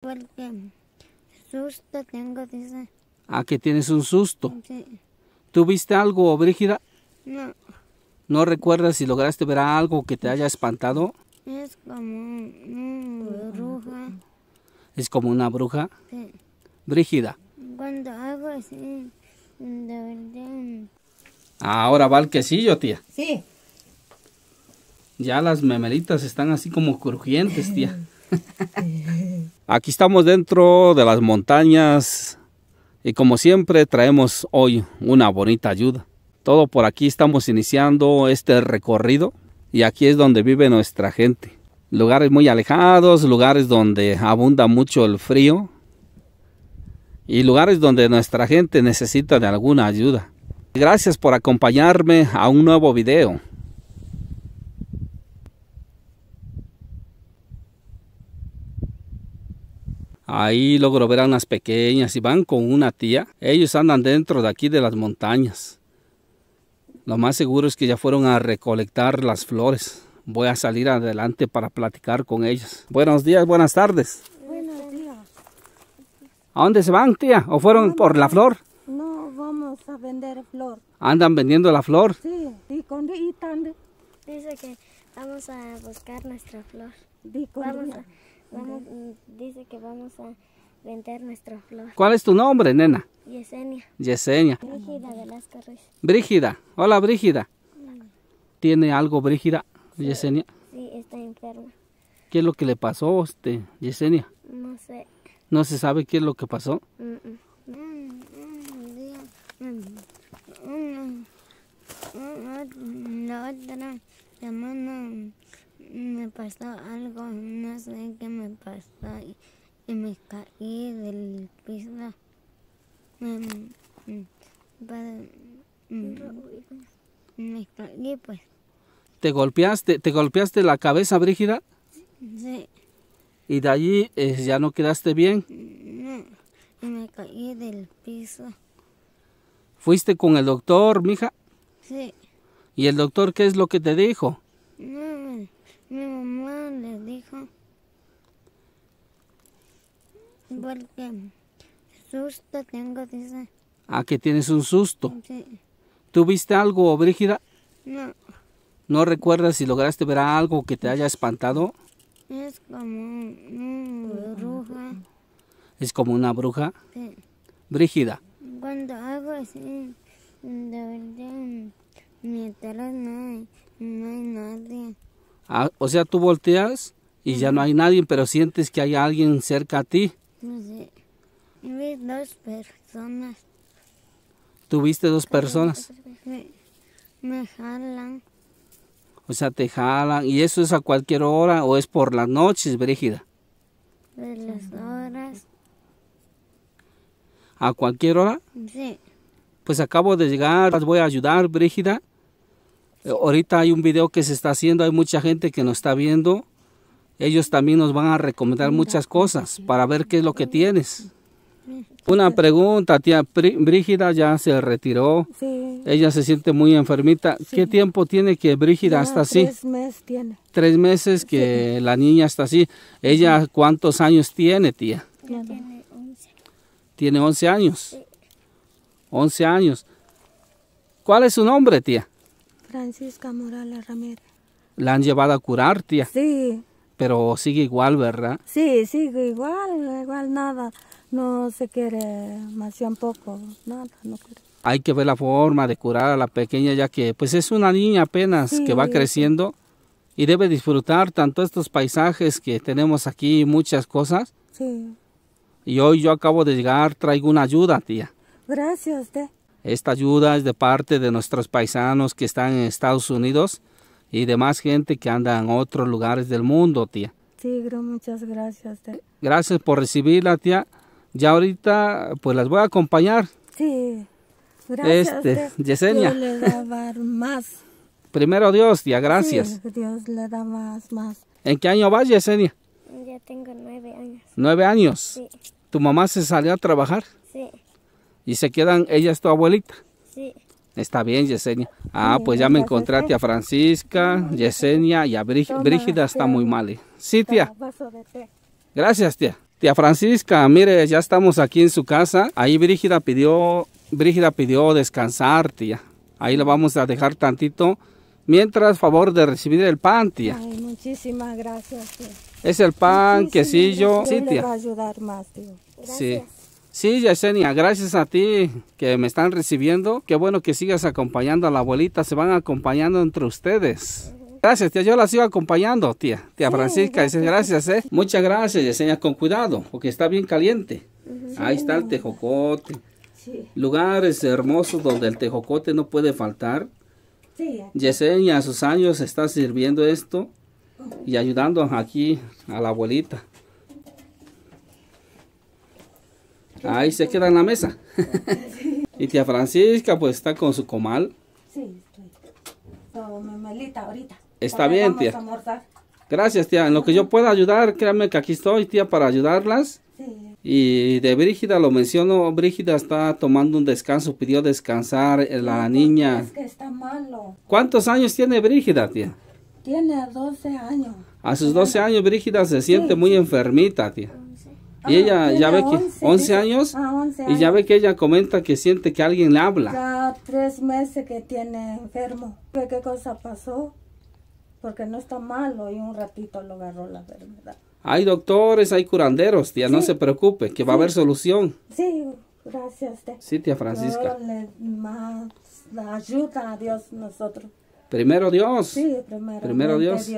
Porque susto tengo, dice. Ah, que tienes un susto. Sí. ¿Tuviste algo, Brígida? No. ¿No recuerdas si lograste ver algo que te haya espantado? Es como una bruja. ¿Es como una bruja? Sí. Brígida. Cuando hago así, de verdad. Ah, ahora va el quesillo, tía. Sí. Ya las memelitas están así como crujientes, tía. Aquí estamos dentro de las montañas y como siempre traemos hoy una bonita ayuda. Todo por aquí estamos iniciando este recorrido y aquí es donde vive nuestra gente. Lugares muy alejados, lugares donde abunda mucho el frío y lugares donde nuestra gente necesita de alguna ayuda. Gracias por acompañarme a un nuevo video. Ahí logro ver a unas pequeñas y van con una tía. Ellos andan dentro de aquí de las montañas. Lo más seguro es que ya fueron a recolectar las flores. Voy a salir adelante para platicar con ellas. Buenos días, buenas tardes. Buenos días. ¿A dónde se van, tía? ¿O fueron por la flor? No, vamos a vender flor. ¿Andan vendiendo la flor? Sí, y con Dice que vamos a buscar nuestra flor. Vamos a... Vamos, dice que vamos a vender nuestra flor. ¿Cuál es tu nombre, nena? Yesenia. Yesenia. Brígida las Ruiz. Brígida. Hola, Brígida. ¿Tiene algo Brígida, Yesenia? Sí, está enferma. ¿Qué es lo que le pasó a usted, Yesenia? No sé. ¿No se sabe qué es lo que pasó? Mm -mm me pasó algo, no sé qué me pasó y, me caí del piso. Em, mm, me, caí pues. ¿Te golpeaste, te golpeaste la cabeza, Brígida? Sí. ¿Y de allí eh, ya no quedaste bien? No, y me caí del piso. ¿Fuiste con el doctor, mija? Sí. ¿Y el doctor qué es lo que te dijo? No, mi mamá le dijo porque susto tengo, dice. Ah, que tienes un susto. Sí. ¿Tuviste algo, Brígida? No. ¿No recuerdas si lograste ver algo que te haya espantado? Es como una bruja. ¿Es como una bruja? Sí. Brígida. Cuando hago así, de verdad, mi no hay nadie. Ah, o sea, tú volteas y ya no hay nadie, pero sientes que hay alguien cerca a ti. Sí. Vi dos personas. ¿Tuviste dos personas? Me, jalan. O sea, te jalan. ¿Y eso es a cualquier hora o es por las noches, Brígida? De las horas. ¿A cualquier hora? Sí. Pues acabo de llegar, las voy a ayudar, Brígida. Eh, ahorita hay un video que se está haciendo, hay mucha gente que nos está viendo. Ellos también nos van a recomendar muchas cosas para ver qué es lo que tienes. Una pregunta, tía Brígida ya se retiró. Ella se siente muy enfermita. ¿Qué tiempo tiene que Brígida está así? Tres meses tiene. Tres meses que la niña está así. ¿Ella cuántos años tiene, tía? Tiene 11. ¿Tiene 11 años? 11 años. ¿Cuál es su nombre, tía? Francisca Morales Ramírez. ¿La han llevado a curar, tía? Sí. Pero sigue igual, ¿verdad? Sí, sigue igual, igual nada. No se quiere más poco, nada, no quiere. Hay que ver la forma de curar a la pequeña, ya que pues es una niña apenas que va creciendo y debe disfrutar tanto estos paisajes que tenemos aquí, muchas cosas. Sí. Y hoy yo acabo de llegar, traigo una ayuda, tía. Gracias tía. Esta ayuda es de parte de nuestros paisanos que están en Estados Unidos y demás gente que anda en otros lugares del mundo, tía. Sí, muchas gracias. Gracias por recibirla, tía. Ya ahorita pues las voy a acompañar. Sí. Gracias. Este, Yesenia. le más. Primero Dios, tía, gracias. Sí, Dios le da más, más. ¿En qué año vas, Yesenia? Ya tengo nueve años. ¿Nueve años? Sí. ¿Tu mamá se salió a trabajar? Sí. ¿Y se quedan, ella es tu abuelita? Sí. Está bien, Yesenia. Ah, pues ya me encontré ¿eh? a tía Francisca, Yesenia y a Brígida, está muy mal. ¿eh? Sí, tía. Gracias, tía. Tía Francisca, mire, ya estamos aquí en su casa. Ahí Brígida pidió, Brígida pidió descansar, tía. Ahí la vamos a dejar tantito. Mientras, favor de recibir el pan, tía. Ay, muchísimas gracias, tía. Es el pan, quesillo. Sí, tía. Va ayudar más, tío. Gracias. Sí. Sí, Yesenia, gracias a ti que me están recibiendo. Qué bueno que sigas acompañando a la abuelita, se van acompañando entre ustedes. Gracias, tía. Yo la sigo acompañando, tía. Tía Francisca, dice gracias, eh. Muchas gracias, Yesenia. Con cuidado, porque está bien caliente. Ahí está el tejocote. Sí. Lugares hermosos donde el tejocote no puede faltar. Sí. Yesenia, a sus años, está sirviendo esto y ayudando aquí a la abuelita. Ahí se queda en la mesa. y tía Francisca pues está con su comal. Sí, estoy. Todo ahorita. Está bien, tía. Gracias, tía. En lo que yo pueda ayudar, créanme que aquí estoy, tía, para ayudarlas. Sí. Y de Brígida lo menciono, Brígida está tomando un descanso, pidió descansar eh, la pues, niña. Es que está malo. ¿Cuántos años tiene Brígida, tía? Tiene 12 años. A sus 12 años Brígida se siente muy enfermita, tía. Y ella ya ve que 11, años, ah, y ya ve que ella comenta que siente que alguien le habla. Ya tres meses que tiene enfermo. ¿Qué, qué cosa pasó? Porque no está malo y un ratito lo agarró la enfermedad. Hay doctores, hay curanderos, tía, no se preocupe, que va a haber solución. Sí, gracias, tía. Sí, tía Francisca. ayuda a Dios nosotros. Primero Dios. Sí, primero, primero Dios.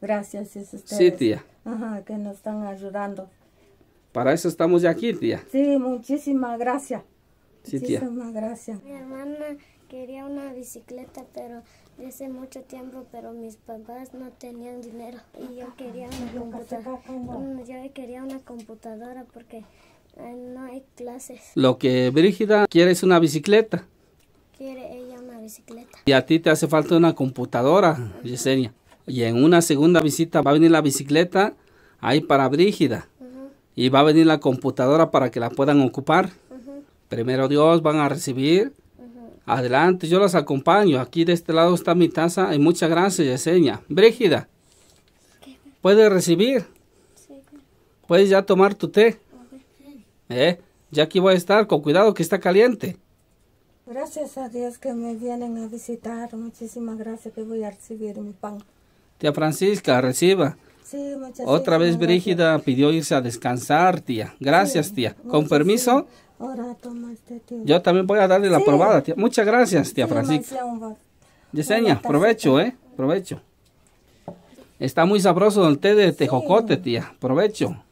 Gracias, es Sí, tía. que nos están ayudando. Para eso estamos ya aquí, tía. Sí, muchísimas gracias. Sí, tía. Muchísimas gracias. Mi hermana quería una bicicleta, pero desde mucho tiempo, pero mis papás no tenían dinero y yo quería una computadora. Mm, yo quería una computadora porque no hay clases. Lo que Brígida quiere es una bicicleta. Quiere ella una bicicleta. Y a ti te hace falta una computadora, Yesenia. Y en una segunda visita va a venir la bicicleta ahí para Brígida y va a venir la computadora para que la puedan ocupar. Primero Dios van a recibir. Adelante, yo las acompaño. Aquí de este lado está mi taza y muchas gracias, Yesenia. Brígida, ¿puedes recibir? ¿Puedes ya tomar tu té? ¿Eh? Ya aquí voy a estar, con cuidado que está caliente. Gracias a Dios que me vienen a visitar. Muchísimas gracias que voy a recibir mi pan. Tía Francisca, reciba. Otra vez Brígida pidió irse a descansar, tía. Gracias, tía. Con permiso. Yo también voy a darle la probada, tía. Muchas gracias, tía Francisca. Diseña, provecho, ¿eh? Provecho. Está muy sabroso el té de tejocote, tía. Provecho.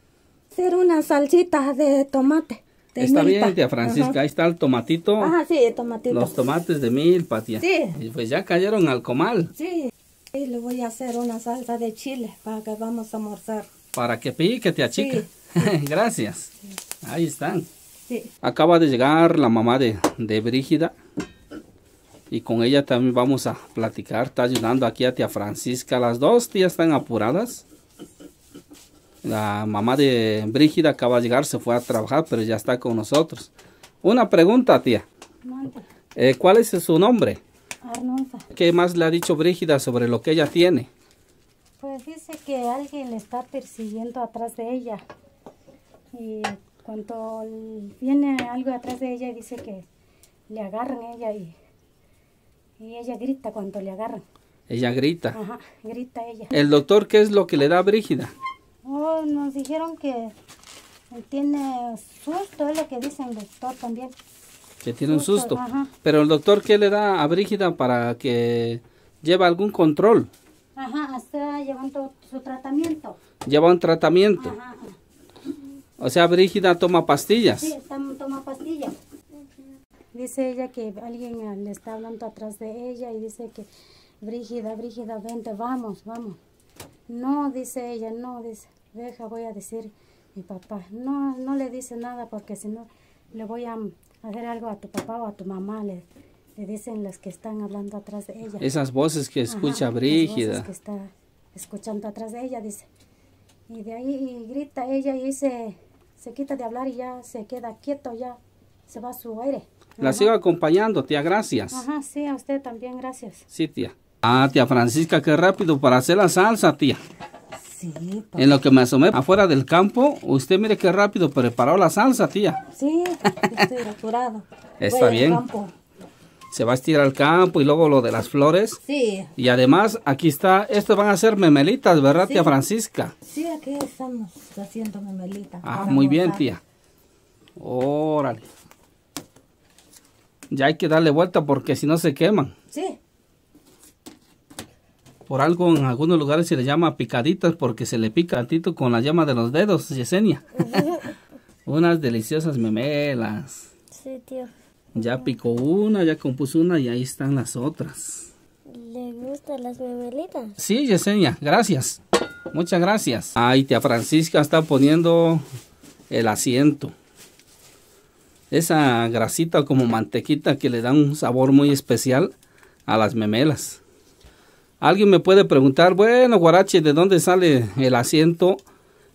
Ser una salsita de tomate. está bien, tía Francisca. Ahí está el tomatito. Ajá, ah, sí, el tomatito. Los tomates de milpa, tía. Sí. pues ya cayeron al comal. Sí. Y le voy a hacer una salsa de chile para que vamos a almorzar. Para que pique, tía chica. Gracias. Ahí están. Acaba de llegar la mamá de, Brígida. Y con ella también vamos a platicar. Está ayudando aquí a tía Francisca. Las dos tías están apuradas. La mamá de Brígida acaba de llegar, se fue a trabajar, pero ya está con nosotros. Una pregunta, tía. Eh, ¿Cuál es su nombre? ¿Qué más le ha dicho Brígida sobre lo que ella tiene? Pues dice que alguien le está persiguiendo atrás de ella. Y cuando viene algo atrás de ella, dice que le agarran ella y, y ella grita cuando le agarran. Ella grita. Ajá, grita ella. ¿El doctor qué es lo que le da a Brígida? Oh, nos dijeron que tiene susto, es lo que dice el doctor también que tiene un susto. Pero el doctor, ¿qué le da a Brígida para que lleve algún control? Ajá, está llevando su tratamiento. Lleva un tratamiento. O sea, Brígida toma pastillas. Sí, toma pastillas. Dice ella que alguien le está hablando atrás de ella y dice que, Brígida, Brígida, vente, vamos, vamos. No, dice ella, no, dice, deja, voy a decir mi papá. No, no le dice nada porque si no le voy a hacer algo a tu papá o a tu mamá, le, dicen las que están hablando atrás de ella. Esas voces que escucha Brígida. Voces que está escuchando atrás de ella, dice. Y de ahí grita ella y se, quita de hablar y ya se queda quieto, ya se va su aire. La sigo acompañando, tía, gracias. Ajá, sí, a usted también, gracias. Sí, tía. Ah, tía Francisca, qué rápido para hacer la salsa, tía. En lo que me asomé afuera del campo, usted mire qué rápido preparó la salsa, tía. Sí, estoy Está bien. Se va a estirar al campo y luego lo de las flores. Sí. Y además, aquí está, esto van a ser memelitas, ¿verdad, tía Francisca? Sí, aquí estamos haciendo memelitas. Ah, muy bien, tía. Órale. Ya hay que darle vuelta porque si no se queman. Sí. Por algo en algunos lugares se le llama picaditas porque se le pica tito con la llama de los dedos, Yesenia. Unas deliciosas memelas. Sí, tío. Ya picó una, ya compuso una y ahí están las otras. ¿Le gustan las memelitas? Sí, Yesenia, gracias. Muchas gracias. Ay, tía Francisca está poniendo el asiento. Esa grasita como mantequita que le da un sabor muy especial a las memelas. Alguien me puede preguntar, bueno, Guarache, ¿de dónde sale el asiento?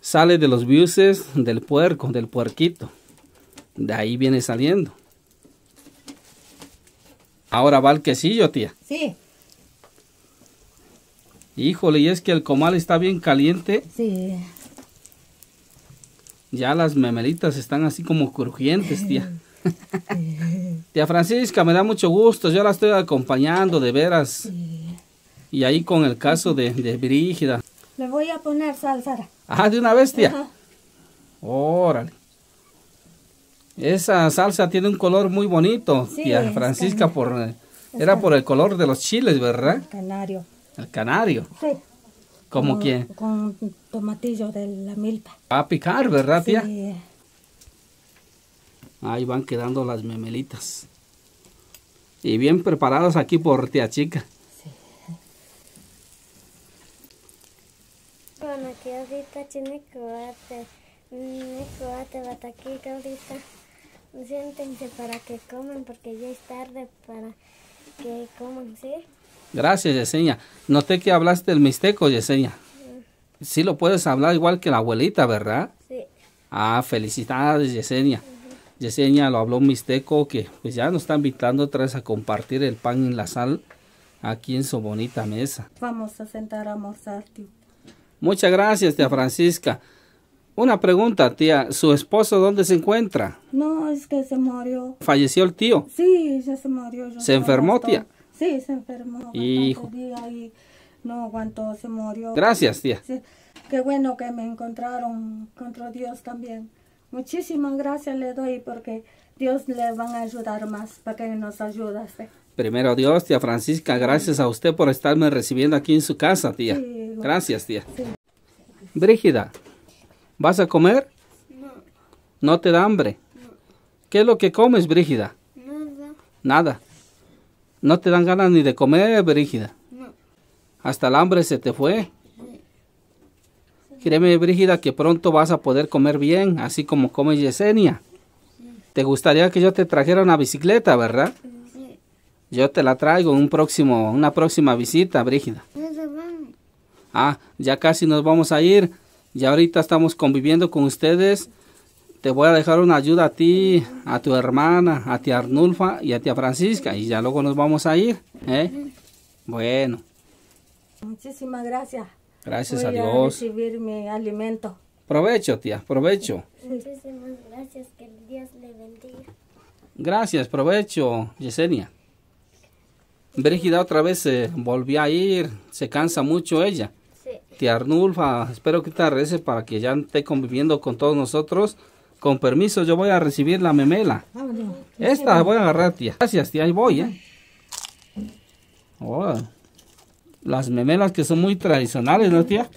Sale de los buses del puerco, del puerquito. De ahí viene saliendo. Ahora va el quesillo, tía. Sí. Híjole, y es que el comal está bien caliente. Sí. Ya las memelitas están así como crujientes, tía. tía Francisca, me da mucho gusto. Yo la estoy acompañando, de veras. Y ahí con el caso de, Brígida. Le voy a poner salsa. Ah, de una bestia. Órale. Esa salsa tiene un color muy bonito. tía Francisca por eh, era por el color de los chiles, ¿verdad? El canario. El canario. Sí. ¿Cómo con, Con tomatillo de la milpa. Va a picar, ¿verdad, tía? Ahí van quedando las memelitas. Y bien preparadas aquí por tía chica. que ahorita tiene chenecoate, mm, bataquita ahorita. Siéntense para que coman porque ya es tarde para que coman, ¿sí? Gracias, Yesenia. Noté que hablaste del mixteco, Yesenia. Mm. Sí. lo puedes hablar igual que la abuelita, ¿verdad? Sí. Ah, felicidades, Yesenia. Yesenia lo habló mixteco, que pues ya nos está invitando otra vez a compartir el pan en la sal aquí en su bonita mesa. Vamos a sentar a almorzar, Muchas gracias, tía Francisca. Una pregunta, tía. ¿Su esposo dónde se encuentra? No, es que se murió. ¿Falleció el tío? Sí, ya se murió. ¿Se enfermó, tía? Sí, se enfermó. Hijo. Y no aguantó, se murió. Gracias, tía. Qué bueno que me encontraron contra Dios también. Muchísimas gracias le doy porque Dios le van a ayudar más para que nos ayudase. Primero Dios, tía Francisca, gracias a usted por estarme recibiendo aquí en su casa, tía. Gracias, tía. Brígida, ¿vas a comer? No. ¿No te da hambre? ¿Qué es lo que comes, Brígida? Nada. Nada. ¿No te dan ganas ni de comer, Brígida? No. ¿Hasta el hambre se te fue? Créeme, Brígida, que pronto vas a poder comer bien, así como come Yesenia. ¿Te gustaría que yo te trajera una bicicleta, verdad? Yo te la traigo un próximo, una próxima visita, Brígida. Ah, ya casi nos vamos a ir. Ya ahorita estamos conviviendo con ustedes. Te voy a dejar una ayuda a ti, a tu hermana, a tía Arnulfa y a tía Francisca. Y ya luego nos vamos a ir. ¿eh? Bueno. Muchísimas gracias. Gracias a Dios. por recibir mi alimento. Provecho, tía, provecho. Muchísimas gracias, que Dios le bendiga. Gracias, provecho, Yesenia. Brígida otra vez se volvió a ir, se cansa mucho ella. Sí. Tía Arnulfa, espero que te arrese para que ya esté conviviendo con todos nosotros. Con permiso, yo voy a recibir la memela. Esta voy a agarrar, tía. Gracias, tía, ahí voy, ¿eh? Oh, las memelas que son muy tradicionales, ¿no, tía?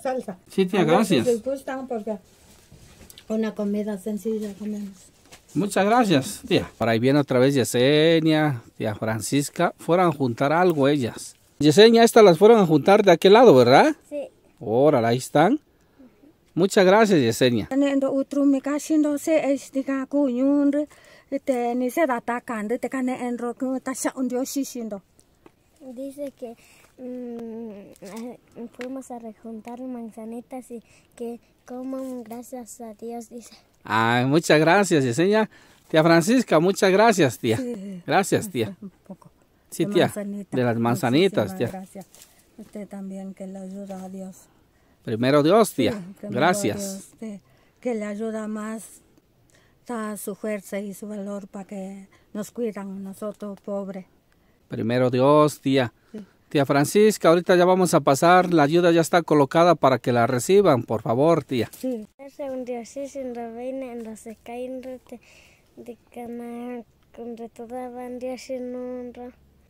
Salsa. Sí, tía, gracias. gustan porque una comida sencilla comemos. Muchas gracias, tía. Por ahí viene otra vez Yesenia, tía Francisca. Fueron a juntar algo ellas. Yesenia, estas las fueron a juntar de aquel lado, ¿verdad? Sí. Órale, ahí están. Muchas gracias, Yesenia. Dice que mm, eh, fuimos a rejuntar manzanitas y que coman gracias a Dios, dice. Ay, muchas gracias, Yesenia. Tía Francisca, muchas gracias, tía. Gracias, tía. Sí, de tía. De las manzanitas, Gracias. Usted también, que le ayuda a Dios. Primero Dios, tía. gracias. que le ayuda más a su fuerza y su valor para que nos cuidan nosotros, pobres. Primero Dios, tía. Tía Francisca, ahorita ya vamos a pasar, la ayuda ya está colocada para que la reciban, por favor, tía. Sí.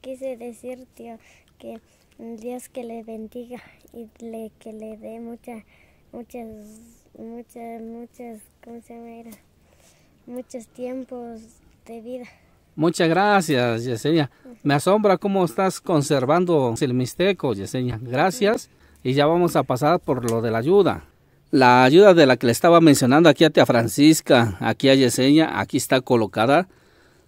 Quise decir, tía que Dios que le bendiga y le, que le dé muchas, muchas, muchas, muchas, ¿cómo se llama? Muchos tiempos de vida. Muchas gracias, Yesenia. Me asombra cómo estás conservando el mixteco, Yesenia. Gracias. Y ya vamos a pasar por lo de la ayuda. La ayuda de la que le estaba mencionando aquí a Tía Francisca, aquí a Yesenia, aquí está colocada.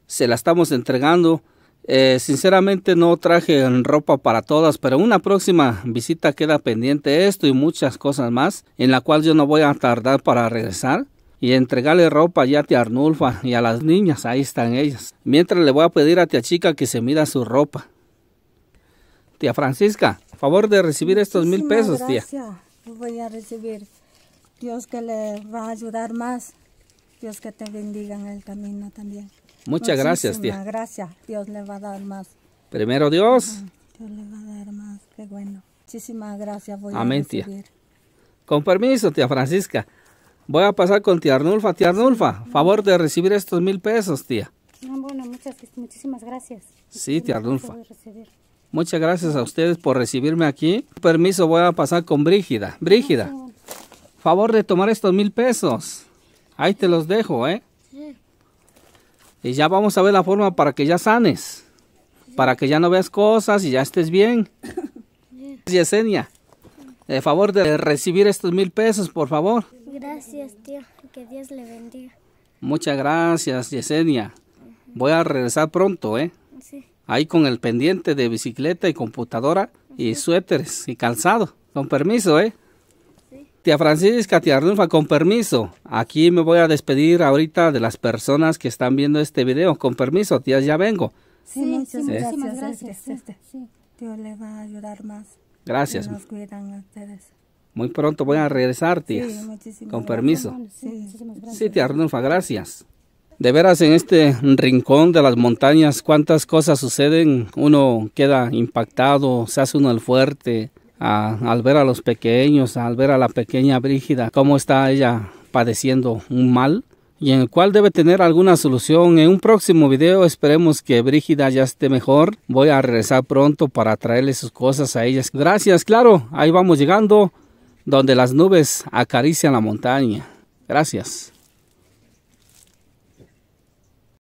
Se la estamos entregando. Eh, sinceramente no traje ropa para todas, pero una próxima visita queda pendiente esto y muchas cosas más, en la cual yo no voy a tardar para regresar y entregarle ropa ya a tía Arnulfa y a las niñas, ahí están ellas. Mientras le voy a pedir a tía Chica que se mida su ropa. Tía Francisca, favor de recibir estos mil pesos, gracias. Voy a recibir. Dios que le va a ayudar más. Dios que te bendiga en el camino también. Muchas gracias, tía. Gracias. Dios le va a dar más. Primero Dios. Dios le va a dar más. Qué bueno. Muchísimas gracias. Voy a recibir. Con permiso, tía Francisca. Voy a pasar con tía Arnulfa. Tía Arnulfa, favor de recibir estos mil pesos, tía. bueno, muchas, muchísimas gracias. Sí, tía Arnulfa. Muchas gracias a ustedes por recibirme aquí. Permiso, voy a pasar con Brígida. Brígida, favor de tomar estos mil pesos. Ahí te los dejo, ¿eh? Y ya vamos a ver la forma para que ya sanes. Para que ya no veas cosas y ya estés bien. Yesenia, eh, favor de recibir estos mil pesos, por favor. Gracias, tío. Que Dios le bendiga. Muchas gracias, Yesenia. Voy a regresar pronto, ¿eh? Sí. Ahí con el pendiente de bicicleta y computadora y suéteres y calzado. Con permiso, ¿eh? Sí. Tía Francisca, tía Arnulfa, con permiso. Aquí me voy a despedir ahorita de las personas que están viendo este video. Con permiso, tía, ya vengo. Sí, muchas gracias. Dios este, este, este. le va a ayudar más. Gracias. cuidan ustedes. Muy pronto voy a regresar, tías. Con permiso. Sí, gracias. tía Arnulfa, gracias. De veras, en este rincón de las montañas, cuántas cosas suceden. Uno queda impactado, se hace uno el fuerte. al ver a los pequeños, al ver a la pequeña Brígida, cómo está ella padeciendo un mal y en el cual debe tener alguna solución. En un próximo video esperemos que Brígida ya esté mejor. Voy a regresar pronto para traerle sus cosas a ellas. Gracias, claro, ahí vamos llegando donde las nubes acarician la montaña. Gracias.